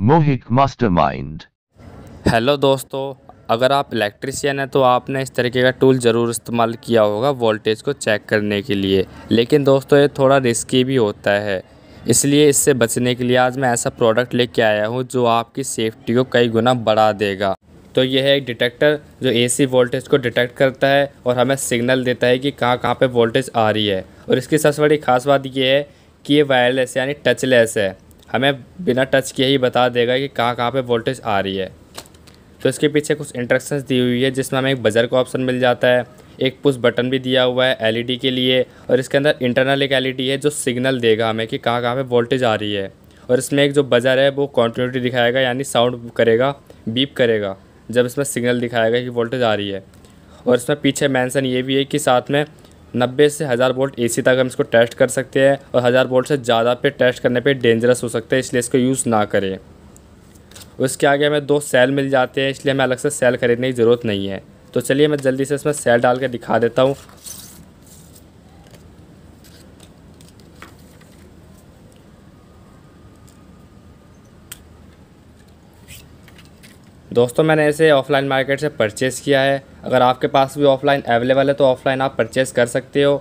मोहित mastermind hello दोस्तों अगर आप इलेक्ट्रिशियन हैं तो आपने इस तरीके का टूल ज़रूर इस्तेमाल किया होगा वोल्टेज को चेक करने के लिए लेकिन दोस्तों ये थोड़ा रिस्की भी होता है इसलिए इससे बचने के लिए आज मैं ऐसा प्रोडक्ट लेके आया हूँ जो आपकी सेफ्टी को कई गुना बढ़ा देगा तो यह है एक डिटेक्टर जो एसी वोल्टेज को डिटेक्ट करता है और हमें सिग्नल देता है कि कहाँ कहाँ पे वोल्टेज आ रही है और इसकी सबसे बड़ी खास बात यह है कि ये वायरलेस यानी टचलेस है हमें बिना टच किए ही बता देगा कि कहाँ कहाँ पे वोल्टेज आ रही है तो इसके पीछे कुछ इंस्ट्रक्शंस दी हुई है जिसमें हमें एक बजर का ऑप्शन मिल जाता है एक पुश बटन भी दिया हुआ है एलईडी के लिए और इसके अंदर इंटरनल एक एलईडी है जो सिग्नल देगा हमें कि कहाँ कहाँ पे वोल्टेज आ रही है और इसमें एक जो बजर है वो कॉन्टीन्यूटी दिखाएगा यानी साउंड करेगा बीप करेगा जब इसमें सिग्नल दिखाएगा कि वोल्टेज आ रही है और इसमें पीछे मैंसन ये भी है कि साथ में नब्बे से हज़ार वोल्ट ए तक हम इसको टेस्ट कर सकते हैं और हज़ार वोल्ट से ज़्यादा पे टेस्ट करने पे डेंजरस हो सकता है इसलिए इसको यूज़ ना करें उसके आगे हमें दो सेल मिल जाते हैं इसलिए हमें अलग से सेल खरीदने की ज़रूरत नहीं है तो चलिए मैं जल्दी से इसमें सेल डाल के दिखा देता हूँ दोस्तों मैंने इसे ऑफ़लाइन मार्केट से परचेज़ किया है अगर आपके पास भी ऑफ़लाइन अवेलेबल है तो ऑफ़लाइन आप परचेस कर सकते हो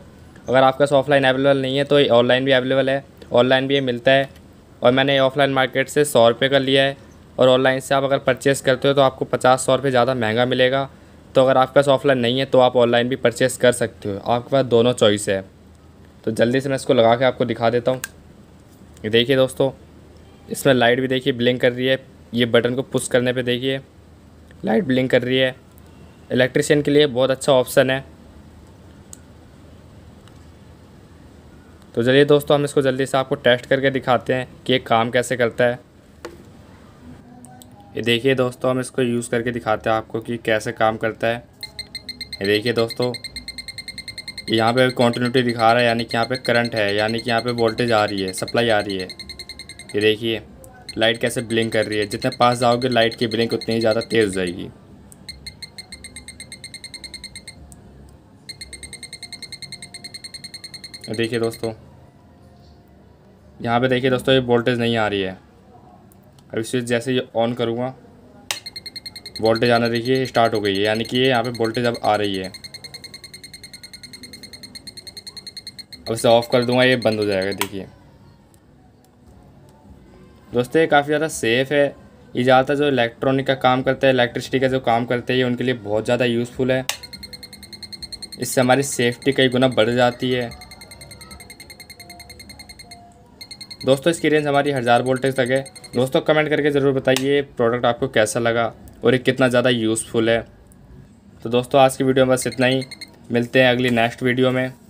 अगर आपके पास ऑफ़लाइन अवेलेबल नहीं है तो ये ऑनलाइन भी अवेलेबल है ऑनलाइन भी ये मिलता है और मैंने ऑफ़लाइन मार्केट से सौ रुपये का लिया है और ऑनलाइन से आप अगर परचेस करते हो तो आपको पचास सौ रुपये ज़्यादा महंगा मिलेगा तो अगर आपके पास ऑफ़लाइन नहीं है तो आप ऑनलाइन भी परचेज़ कर सकते हो आपके पास दोनों चॉइस है तो जल्दी से मैं इसको लगा के आपको दिखा देता हूँ देखिए दोस्तों इसमें लाइट भी देखिए ब्लिंक कर रही है ये बटन को पुश करने पे देखिए लाइट ब्लिंक कर रही है इलेक्ट्रिशियन के लिए बहुत अच्छा ऑप्शन है तो चलिए दोस्तों हम इसको जल्दी से आपको टेस्ट करके दिखाते हैं कि ये काम कैसे करता है ये देखिए दोस्तों हम इसको यूज़ करके दिखाते हैं आपको कि कैसे काम करता है ये देखिए दोस्तों यहाँ पे कॉन्टीन्यूटी दिखा रहा है यानी कि यहाँ पे करंट है यानी कि यहाँ पे वोल्टेज आ रही है सप्लाई आ रही है ये देखिए लाइट कैसे ब्लिंक कर रही है जितने पास जाओगे लाइट की ब्लिंक उतनी ही ज़्यादा तेज़ हो जाएगी देखिए दोस्तों यहाँ पे देखिए दोस्तों ये वोल्टेज नहीं आ रही है अब स्विच जैसे ये ऑन करूँगा वोल्टेज आना देखिए स्टार्ट हो गई है यानी कि ये यहाँ पे वोल्टेज अब आ रही है अब इसे ऑफ़ कर दूंगा ये बंद हो जाएगा देखिए दोस्तों ये काफ़ी ज़्यादा सेफ़ है ये ज़्यादातर जो इलेक्ट्रॉनिक का काम करता है इलेक्ट्रिसिटी का जो काम करते हैं उनके लिए बहुत ज़्यादा यूज़फुल है इससे हमारी सेफ्टी कई गुना बढ़ जाती है दोस्तों इसकी रेंज हमारी हज़ार वोल्टेज तक है दोस्तों कमेंट करके ज़रूर बताइए प्रोडक्ट आपको कैसा लगा और ये कितना ज़्यादा यूज़फुल है तो दोस्तों आज की वीडियो में बस इतना ही मिलते हैं अगली नेक्स्ट वीडियो में